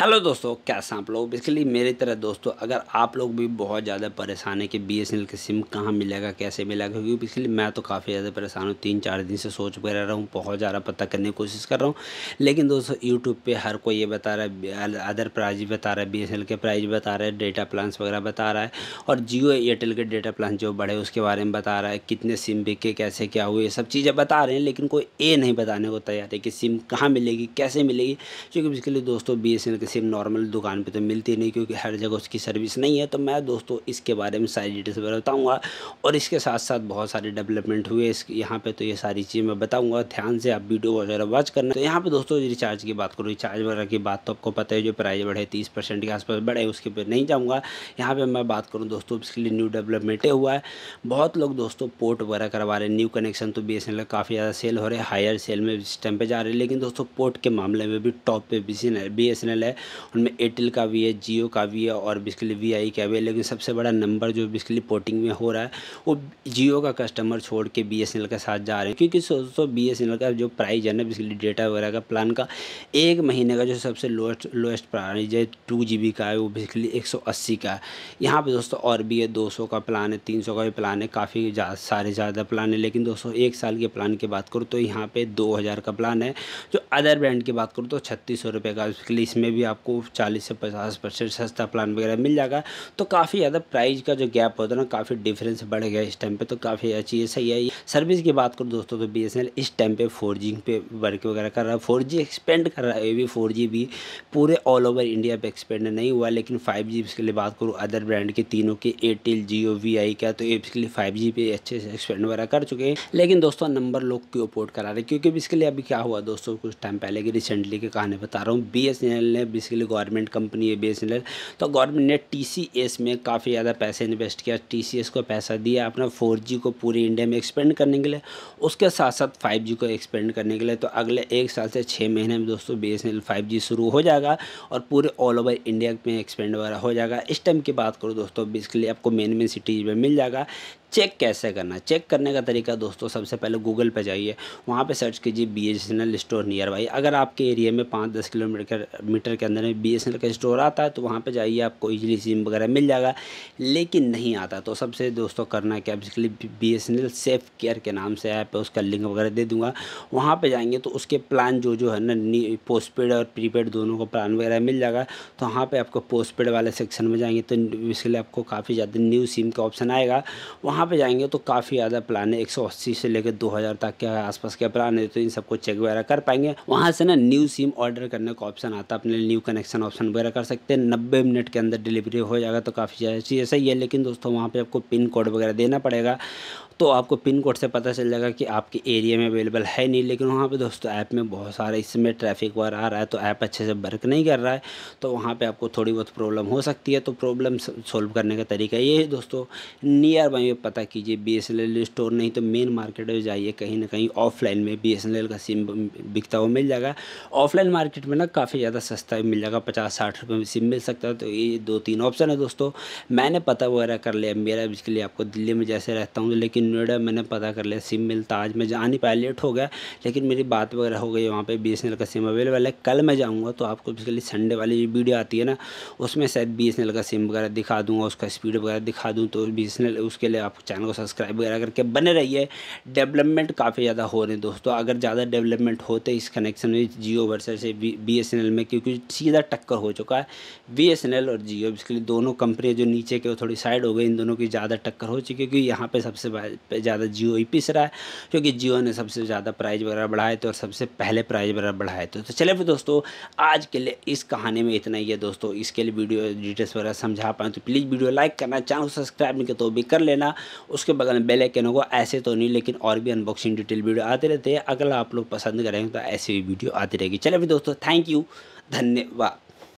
hello दोस्तों कैसे आप लोग बेसिकली मेरी तरह दोस्तों अगर आप लोग भी बहुत ज़्यादा परेशान है कि बी एस एन एल का सिम कहाँ मिलेगा कैसे मिलेगा क्योंकि बेसिकली मैं तो काफ़ी ज़्यादा परेशान हूँ तीन चार दिन से सोच कर रहा हूँ बहुत ज़्यादा पता करने की कोशिश कर रहा हूँ लेकिन दोस्तों यूट्यूब पर हर कोई ये बता रहा है अदर प्राइज बता रहा है बी एस एन एल के प्राइज बता रहा है डेटा प्लान्स वगैरह बता रहा है और जियो एयरटेल के डेटा प्लान जो बढ़े उसके बारे में बता रहा है कितने सिम बिके कैसे क्या हुए ये सब चीज़ें बता रहे हैं लेकिन कोई ए नहीं बताने को तैयार है कि सिम कहाँ मिलेगी कैसे मिलेगी क्योंकि बेसिकली दोस्तों बी एस एल किसी नॉर्मल दुकान पे तो मिलती नहीं क्योंकि हर जगह उसकी सर्विस नहीं है तो मैं दोस्तों इसके बारे में सारी डिटेल्स बताऊँगा और इसके साथ साथ बहुत सारे डेवलपमेंट हुए इस यहाँ पर तो ये सारी चीज़ मैं बताऊँगा ध्यान से आप वीडियो वगैरह वॉच करना तो यहाँ पर दोस्तों रिचार्ज की बात करो रिचार्ज वगैरह की बात तो आपको पता है जो प्राइस बढ़े तीस परसेंट के आसपास बढ़े उसके पर नहीं जाऊँगा यहाँ पर मैं बात करूँ दोस्तों इसके लिए न्यू डेवलपमेंट हुआ है बहुत लोग दोस्तों पोर्ट वगैरह करवा रहे हैं न्यू कनेक्शन तो बी काफ़ी ज़्यादा सेल हो रहे हैं हायर सेल में इस टाइम पर जा रहे हैं लेकिन दोस्तों पोर्ट के मामले में भी टॉप पे बी एस है है उनमें एयरटेल का भी है जियो का भी है और बेसिकली वी आई का भी है लेकिन सबसे बड़ा नंबर जो बेसिकली पोर्टिंग में हो रहा है वो जियो का कस्टमर छोड़ के बी एस एन एल के साथ जा रहे हैं क्योंकि दोस्तों बी एस एन एल का जो प्राइस है ना बेसिकली डेटा वगैरह का प्लान का एक महीने का जो सबसे लोएस्ट लोएस्ट प्राइस है टू जी बी का है वो बेसिकली एक सौ अस्सी का है यहाँ पर दोस्तों और भी है दो सौ का प्लान है तीन सौ का भी प्लान है काफ़ी सारे ज़्यादा प्लान है लेकिन दोस्तों एक साल के प्लान की बात करूँ तो यहाँ पे दो हज़ार का प्लान है जो अदर ब्रांड की बात करूँ तो छत्तीस सौ रुपये का बेसिकली इसमें भी भी आपको चालीस से पचास परसेंट सस्ता प्लान वगैरह मिल जाएगा तो काफ़ी ज़्यादा प्राइस का जो गैप होता है ना काफ़ी डिफरेंस बढ़ गया इस टाइम पर तो काफ़ी अच्छी है सही है सर्विस की बात करूँ दोस्तों तो बी इस टाइम पर फोर पे वर्क वगैरह कर रहा है फोर एक्सपेंड कर रहा है ये भी भी पूरे ऑल ओवर इंडिया पर एक्सपेंड नहीं हुआ लेकिन फाइव इसके लिए बात करूँ अदर ब्रांड के तीनों के एयरटेल जियो वी आई का तो इसके लिए फाइव जी पे अच्छे से एक्सपेंड वगैरह कर चुके हैं लेकिन दोस्तों नंबर लोग क्यों पोर्ट करा रहे क्योंकि इसके लिए अभी क्या हुआ दोस्तों कुछ टाइम पहले की रिसेंटली के कहानी बता रहा हूँ बी ने बेसिकली गवर्नमेंट कंपनी है बी तो गवर्नमेंट ने टी में काफ़ी ज़्यादा पैसे इन्वेस्ट किया टी को पैसा दिया अपना फोर को पूरे इंडिया में एक्सपेंड करने के लिए उसके साथ साथ फाइव को एक्सपेंड करने के लिए तो अगले एक साल से छः महीने में दोस्तों बी एस शुरू हो जाएगा और पूरे ऑल ओवर इंडिया में एक्सपेंड वगैरह हो जाएगा इस टाइम की बात करूँ दोस्तों बेसिकली आपको मेन मेन सिटीज़ में मिल जाएगा चेक कैसे करना है चेक करने का तरीका दोस्तों सबसे पहले गूगल पर जाइए वहाँ पर सर्च कीजिए B S N L store nearby अगर आपके एरिया में पाँच दस किलोमीटर मीटर के अंदर में बी एस एन एल का स्टोर आता है तो वहाँ पर जाइए आपको ईजिली सिम वगैरह मिल जाएगा लेकिन नहीं आता तो सबसे दोस्तों करना क्या basically B S N L safe care के नाम से ऐप है उसका लिंक वगैरह दे दूँगा वहाँ पर जाएंगे तो उसके प्लान जो जो है ना पोस्ट पेड और प्रीपेड दोनों का प्लान वगैरह मिल जाएगा तो वहाँ पर आपको पोस्ट पेड वाले सेक्शन में जाएंगे तो इसके लिए आपको काफ़ी ज़्यादा न्यू सिम का ऑप्शन आएगा वहाँ यहाँ पे जाएंगे तो काफ़ी ज़्यादा प्लान है अस्सी से लेकर 2000 तक के आसपास के प्लान है तो इन सबको चेक वगैरह कर पाएंगे वहाँ से ना न्यू सिम ऑर्डर करने का ऑप्शन आता है अपने न्यू कनेक्शन ऑप्शन वगैरह कर सकते हैं नब्बे मिनट के अंदर डिलीवरी हो जाएगा तो काफ़ी ज़्यादा चीज़ सही है लेकिन दोस्तों वहाँ पर आपको पिन कोड वगैरह देना पड़ेगा तो आपको पिन कोड से पता चल जाएगा कि आपके एरिया में अवेलेबल है नहीं लेकिन वहाँ पे दोस्तों ऐप में बहुत सारे इस समय ट्रैफिक वगैरह आ रहा है तो ऐप अच्छे से वर्क नहीं कर रहा है तो वहाँ पे आपको थोड़ी बहुत प्रॉब्लम हो सकती है तो प्रॉब्लम सॉल्व करने का तरीका ये है दोस्तों नियर बाई में पता कीजिए बी स्टोर नहीं तो मेन मार्केट में जाइए कहीं ना कहीं ऑफलाइन में बी का सिम बिकता हुआ मिल जाएगा ऑफलाइन मार्केट में ना काफ़ी ज़्यादा सस्ता मिल जाएगा पचास साठ रुपये में सिम मिल सकता है तो ये दो तीन ऑप्शन है दोस्तों मैंने पता वगैरह कर लिया मेरा इसके लिए आपको दिल्ली में जैसे रहता हूँ लेकिन मिनट है मैंने पता कर लिया सिम मिलता आज मैं जा नहीं पाया लेट हो गया लेकिन मेरी बात वगैरह हो गई वहाँ पर बी का सिम अवेलेबल है कल मैं जाऊँगा तो आपको बेसिकली संडे वाली जो वीडियो आती है ना उसमें शायद बी का सिम वगैरह दिखा दूँगा उसका स्पीड वगैरह दिखा दूँ तो बी उसके लिए आप चैनल को सब्सक्राइब वगैरह करके बने रहिए डेवलपमेंट काफ़ी ज़्यादा हो रहे हैं दोस्तों अगर ज़्यादा डेवलपमेंट होते इस कनेक्शन में जियो से बी एस में क्योंकि सीधा टक्कर हो चुका है बी और जियो इसके लिए दोनों कंपनियाँ जो नीचे के वो थोड़ी साइड हो गई इन दोनों की ज़्यादा टक्कर हो चुकी क्योंकि यहाँ पर सबसे ज़्यादा जियो ही पिस रहा है क्योंकि जियो ने सबसे ज़्यादा प्राइज़ वगैरह बढ़ाए थे और सबसे पहले प्राइज़ वगैरह बढ़ाए थे तो चले फिर दोस्तों आज के लिए इस कहानी में इतना ही है दोस्तों इसके लिए वीडियो डिटेल्स वगैरह समझा पाएँ तो प्लीज़ वीडियो लाइक करना चैनल सब्सक्राइब नहीं तो भी कर लेना उसके बगल में बेल आइकन होगा ऐसे तो नहीं लेकिन और भी अनबॉक्सिंग डिटेल वीडियो आते रहते हैं अगला आप लोग पसंद करेंगे तो ऐसी भी वीडियो आती रहेगी चले फिर दोस्तों थैंक यू धन्यवाद